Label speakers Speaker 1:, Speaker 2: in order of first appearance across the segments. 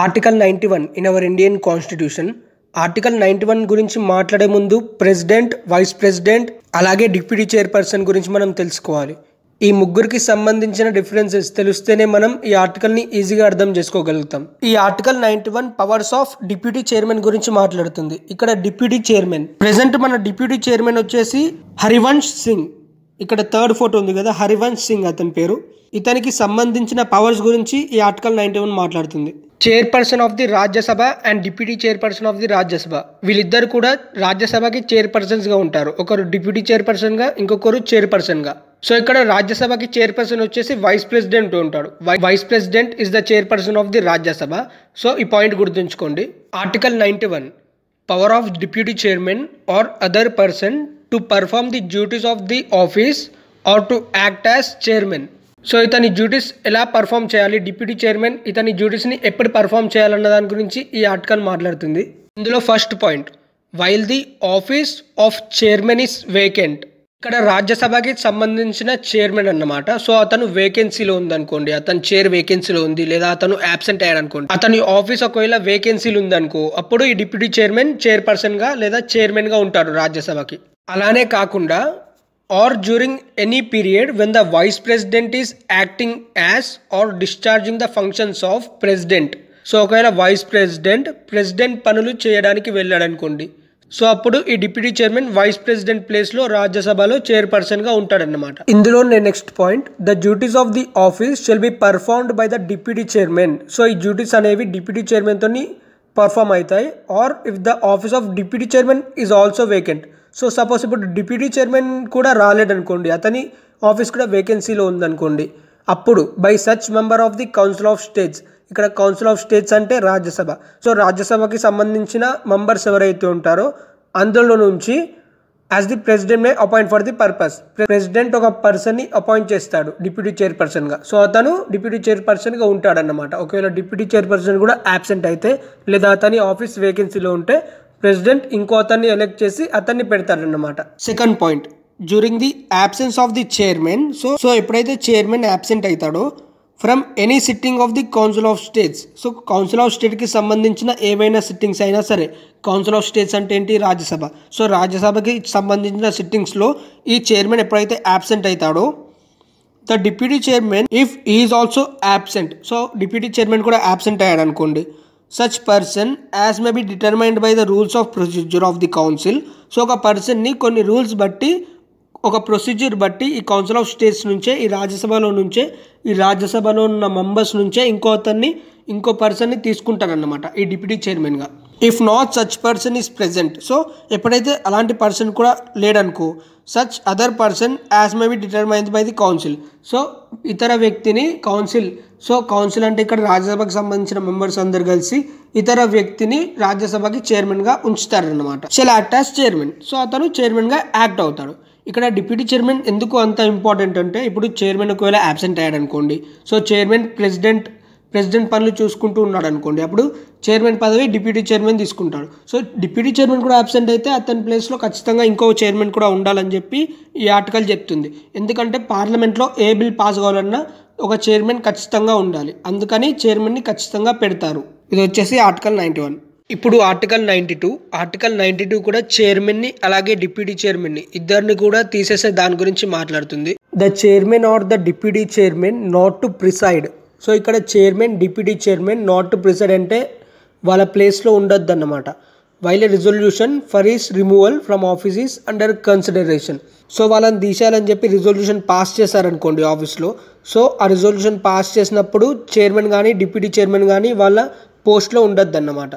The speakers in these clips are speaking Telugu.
Speaker 1: article ninety one in our Indian constitution article ninety one గురించి మాట్లాడే ముందు ప్రెసిడెంట్ వైస్ ప్రెసిడెంట్ అలాగే డిప్యూటీ చైర్పర్సన్ గురించి మనం తెలుసుకోవాలి ఈ ముగ్గురికి సంబంధించిన డిఫరెన్సెస్ తెలిస్తేనే మనం ఈ ఆర్టికల్ని ఈజీగా అర్థం చేసుకోగలుగుతాం ఈ article ninety one powers of deputy chairman గురించి మాట్లాడుతుంది ఇక్కడ డిప్యూటీ చైర్మన్ ప్రెసెంట్ మన డిప్యూటీ చైర్మన్ వచ్చేసి హరివంశ్ సింగ్ ఇక్కడ థర్డ్ ఫోటో ఉంది కదా హరివంశ్ సింగ్ అతని పేరు ఇతనికి సంబంధించిన పవర్స్ గురించి ఈ ఆర్టికల్ నైంటీ వన్ మాట్లాడుతుంది chairperson of the Rajya Sabha and deputy chairperson of the Rajya Sabha వీళ్ళిద్దరు కూడా రాజ్యసభకి చైర్పర్సన్స్గా ఉంటారు ఒకరు డిప్యూటీ చైర్పర్సన్గా ఇంకొకరు చైర్పర్సన్గా సో ఇక్కడ రాజ్యసభకి చైర్పర్సన్ వచ్చేసి వైస్ ప్రెసిడెంట్ ఉంటాడు vice president is the chairperson of the Rajya Sabha so ఈ పాయింట్ గుర్తుంచుకోండి article ninety one power of deputy chairman or other person to perform the duties of the office or to act as chairman so ఇతని డ్యూటీస్ ఎలా పర్ఫామ్ చేయాలి డిప్యూటీ చైర్మన్ ఇతని డ్యూటీస్ని ఎప్పుడు పర్ఫామ్ చేయాలన్న దాని గురించి ఈ ఆర్టికల్ మాట్లాడుతుంది ఇందులో first point while the office of chairman is vacant ఇక్కడ రాజ్యసభకి సంబంధించిన చైర్మన్ అన్నమాట సో అతను వేకెన్సీలో ఉందనుకోండి అతని చైర్ వేకెన్సీలో ఉంది లేదా అతను ఆబ్సెంట్ అయ్యాడు అనుకోండి అతని ఆఫీస్ ఒకవేళ వేకెన్సీలు ఉందనుకో అప్పుడు ఈ డిప్యూటీ చైర్మన్ చైర్పర్సన్గా లేదా చైర్మన్గా ఉంటాడు రాజ్యసభకి అలానే కాకుండా or during any period when the vice president is acting as or discharging the functions of president so ఒకవేళ వైస్ ప్రెసిడెంట్ ప్రెసిడెంట్ పనులు చేయడానికి వెళ్ళాడు అనుకోండి సో అప్పుడు ఈ డిప్యూటీ చైర్మన్ వైస్ ప్రెసిడెంట్ ప్లేస్లో రాజ్యసభలో చైర్పర్సన్గా ఉంటాడన్నమాట ఇందులో నేను next point the duties of the office shall be performed by the deputy chairman so ఈ డ్యూటీస్ అనేవి డిప్యూటీ చైర్మన్తో పర్ఫామ్ అవుతాయి or if the office of deputy chairman is also vacant so suppose ఇప్పుడు డిప్యూటీ చైర్మన్ కూడా రాలేడనుకోండి అతని ఆఫీస్ కూడా వేకెన్సీలో ఉందనుకోండి అప్పుడు by such member of the council of states ఇక్కడ కౌన్సిల్ ఆఫ్ స్టేట్స్ అంటే రాజ్యసభ సో రాజ్యసభకి సంబంధించిన మెంబర్స్ ఎవరైతే ఉంటారో అందులో నుంచి as the president appoint for the purpose president ఒక పర్సన్ని అపాయింట్ చేస్తాడు డిప్యూటీ చైర్పర్సన్గా సో అతను డిప్యూటీ చైర్పర్సన్గా ఉంటాడనమాట ఒకవేళ డిప్యూటీ చైర్పర్సన్ కూడా యాబ్సెంట్ అయితే లేదా అతని ఆఫీస్ వేకెన్సీలో ఉంటే ప్రెసిడెంట్ ఇంకో అతన్ని ఎలెక్ట్ చేసి అతన్ని పెడతారన్నమాట second point during the absence of the chairman so so ఎప్పుడైతే చైర్మన్ యాబ్సెంట్ అవుతాడో from any sitting of the council of states so council of స్టేట్కి సంబంధించిన ఏవైనా సిట్టింగ్స్ అయినా సరే కౌన్సిల్ ఆఫ్ స్టేట్స్ అంటే ఏంటి రాజ్యసభ సో రాజ్యసభకి సంబంధించిన సిట్టింగ్స్లో ఈ చైర్మన్ ఎప్పుడైతే యాబ్సెంట్ అవుతాడో the deputy chairman if is also absent so deputy chairman కూడా యాబ్సెంట్ అయ్యాడు అనుకోండి such person as may be determined by the rules of procedure of the council so ఒక పర్సన్ని కొన్ని రూల్స్ బట్టి ఒక ప్రొసీజర్ బట్టి ఈ కౌన్సిల్ ఆఫ్ స్టేట్స్ నుంచే ఈ రాజ్యసభలో నుంచే ఈ రాజ్యసభలో ఉన్న మెంబర్స్ నుంచే ఇంకో అతన్ని ఇంకో పర్సన్ని తీసుకుంటారన్నమాట ఈ డిప్యూటీ చైర్మన్గా if not such person is present so ఎప్పుడైతే అలాంటి పర్సన్ కూడా లేడనుకో such other person as may be determine by the council so ఇతర వ్యక్తిని కౌన్సిల్ సో కౌన్సిల్ అంటే ఇక్కడ రాజ్యసభకు సంబంధించిన మెంబర్స్ అందరు కలిసి ఇతర వ్యక్తిని రాజ్యసభకి చైర్మన్గా ఉంచుతారన్నమాట shall act as chairman so అతను చైర్మన్గా యాక్ట్ అవుతాడు ఇక్కడ డిప్యూటీ చైర్మన్ ఎందుకు అంత ఇంపార్టెంట్ అంటే ఇప్పుడు చైర్మన్ ఒకవేళ యాబ్సెంట్ అయ్యాడు అనుకోండి సో చైర్మన్ ప్రెసిడెంట్ ప్రెసిడెంట్ పనులు చూసుకుంటూ ఉన్నాడు అనుకోండి అప్పుడు చైర్మన్ పదవి డిప్యూటీ చైర్మన్ తీసుకుంటాడు సో డిప్యూటీ చైర్మన్ కూడా అబ్సెంట్ అయితే అతని ప్లేస్లో ఖచ్చితంగా ఇంకో చైర్మన్ కూడా ఉండాలని చెప్పి ఈ ఆర్టికల్ చెప్తుంది ఎందుకంటే పార్లమెంట్లో ఏ బిల్ పాస్ కావాలన్నా ఒక చైర్మన్ ఖచ్చితంగా ఉండాలి అందుకని చైర్మన్ని ఖచ్చితంగా పెడతారు ఇది వచ్చేసి ఆర్టికల్ నైంటీ వన్ ఇప్పుడు article ninety two article ninety two కూడా చైర్మన్ని అలాగే డిప్యూటీ చైర్మన్ని ఇద్దరిని కూడా తీసేసే దాని గురించి మాట్లాడుతుంది the chairman or the deputy chairman not to preside so ఇక్కడ chairman deputy chairman not president అంటే వాళ్ళ ప్లేస్లో ఉండొద్దు అన్నమాట while resolution for is removal from office is under consideration so వాళ్ళని తీసేయాలని చెప్పి రిజల్యూషన్ పాస్ చేశారనుకోండి ఆఫీస్లో సో ఆ రిజల్యూషన్ పాస్ చేసినప్పుడు చైర్మన్ కానీ డిప్యూటీ చైర్మన్ కానీ వాళ్ళ పోస్ట్లో ఉండొద్దు అన్నమాట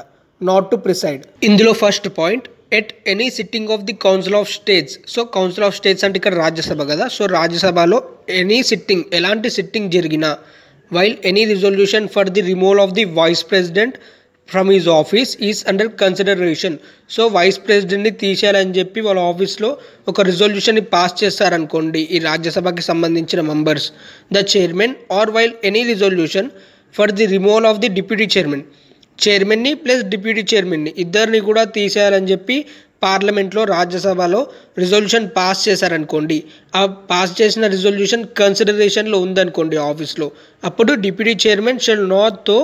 Speaker 1: నాట్ టు ప్రిసైడ్ ఇందులో first point at any sitting of the council of states so council of states అంటే ఇక్కడ రాజ్యసభ కదా సో రాజ్యసభలో ఎనీ సిట్టింగ్ ఎలాంటి సిట్టింగ్ జరిగినా while any resolution for the removal of the vice president from his office is under consideration so vice ప్రెసిడెంట్ని తీసేయాలని చెప్పి వాళ్ళ ఆఫీస్లో ఒక రిజల్యూషన్ని పాస్ చేస్తారనుకోండి ఈ రాజ్యసభకి సంబంధించిన members the chairman or while any resolution for the removal of the deputy chairman చైర్మన్ని ప్లస్ డిప్యూటీ చైర్మన్ని ఇద్దరిని కూడా తీసేయాలని చెప్పి పార్లమెంట్లో రాజ్యసభలో రిజల్యూషన్ పాస్ చేశారనుకోండి ఆ పాస్ చేసిన రిజల్యూషన్ కన్సిడరేషన్లో ఉందనుకోండి ఆఫీస్లో అప్పుడు డిప్యూటీ చైర్మన్ షెల్ నాట్తో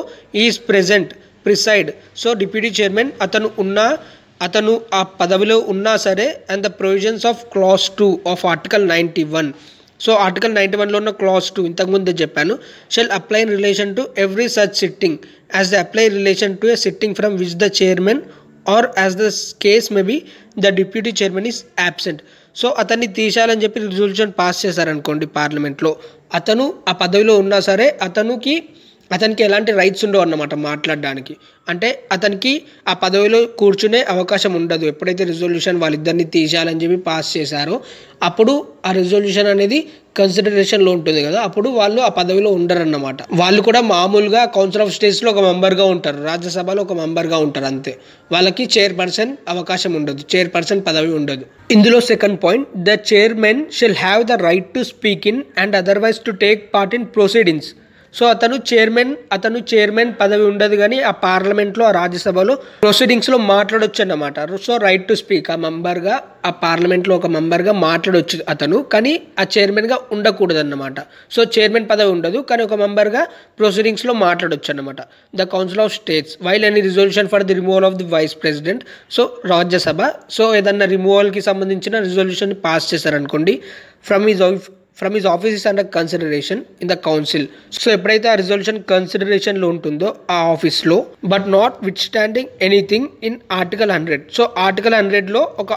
Speaker 1: is present preside so deputy chairman అతను ఉన్న అతను ఆ పదవిలో ఉన్నా సరే and the provisions of clause two of article ninety one so article ninety వన్లో ఉన్న క్లాస్ టూ ఇంతకుముందే చెప్పాను shall apply in relation to every such sitting as the apply relation to a sitting from which the chairman or as the case may be the deputy chairman is absent so అతన్ని తీశాలని చెప్పి రిజల్యూషన్ పాస్ చేశారనుకోండి పార్లమెంట్లో అతను ఆ పదవిలో ఉన్నా సరే అతనికి అతనికి ఎలాంటి రైట్స్ ఉండవు అన్నమాట మాట్లాడడానికి అంటే అతనికి ఆ పదవిలో కూర్చునే అవకాశం ఉండదు ఎప్పుడైతే రిజల్యూషన్ వాళ్ళిద్దరిని తీసేయాలని చెప్పి పాస్ చేశారో అప్పుడు ఆ రిజల్యూషన్ అనేది కన్సిడరేషన్లో ఉంటుంది కదా అప్పుడు వాళ్ళు ఆ పదవిలో ఉండరన్నమాట వాళ్ళు కూడా మామూలుగా కౌన్సిల్ ఆఫ్ స్టేట్స్లో ఒక మెంబర్గా ఉంటారు రాజ్యసభలో ఒక మెంబర్గా ఉంటారు అంతే వాళ్ళకి చైర్పర్సన్ అవకాశం ఉండదు చైర్పర్సన్ పదవి ఉండదు ఇందులో second point the chairman shall have the right to speak in and otherwise to take part in proceedings so అతను చైర్మన్ అతను చైర్మన్ పదవి ఉండదు కానీ ఆ పార్లమెంట్లో ఆ రాజ్యసభలో ప్రొసీడింగ్స్లో మాట్లాడొచ్చు అన్నమాట సో రైట్ టు స్పీక్ ఆ మెంబర్గా ఆ పార్లమెంట్లో ఒక మెంబర్గా మాట్లాడొచ్చు అతను కానీ ఆ చైర్మన్గా ఉండకూడదు అన్నమాట సో చైర్మన్ పదవి ఉండదు కానీ ఒక మెంబర్గా ప్రొసీడింగ్స్లో మాట్లాడొచ్చు అన్నమాట the council of states while any resolution for the removal of the vice president so Rajya Sabha so ఏదన్నా రిమూవల్కి సంబంధించిన రిజల్యూషన్ పాస్ చేశారనుకోండి from is of from his office is under consideration in the council so ఎప్పుడైతే ఆ రిజల్యూషన్ కన్సిడరేషన్లో ఉంటుందో ఆ ఆఫీస్లో but notwithstanding anything in article hundred so article హండ్రెడ్లో ఒక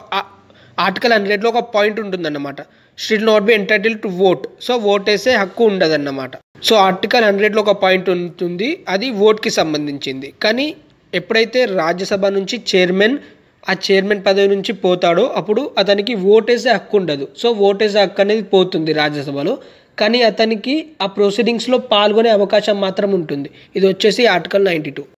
Speaker 1: ఆర్టికల్ హండ్రెడ్లో ఒక పాయింట్ ఉంటుందన్నమాట shall not be entitle to vote so vote వేసే హక్కు ఉండదన్నమాట సో ఆర్టికల్ హండ్రెడ్లో ఒక పాయింట్ ఉంటుంది అది ఓట్కి సంబంధించింది కానీ ఎప్పుడైతే రాజ్యసభ నుంచి చైర్మన్ ఆ చైర్మన్ పదవి నుంచి పోతాడో అప్పుడు అతనికి ఓటేసే హక్కు ఉండదు సో ఓటేసే హక్కు అనేది పోతుంది రాజ్యసభలో కానీ అతనికి ఆ ప్రొసీడింగ్స్లో పాల్గొనే అవకాశం మాత్రం ఉంటుంది ఇది వచ్చేసి ఆర్టికల్ నైంటీ టూ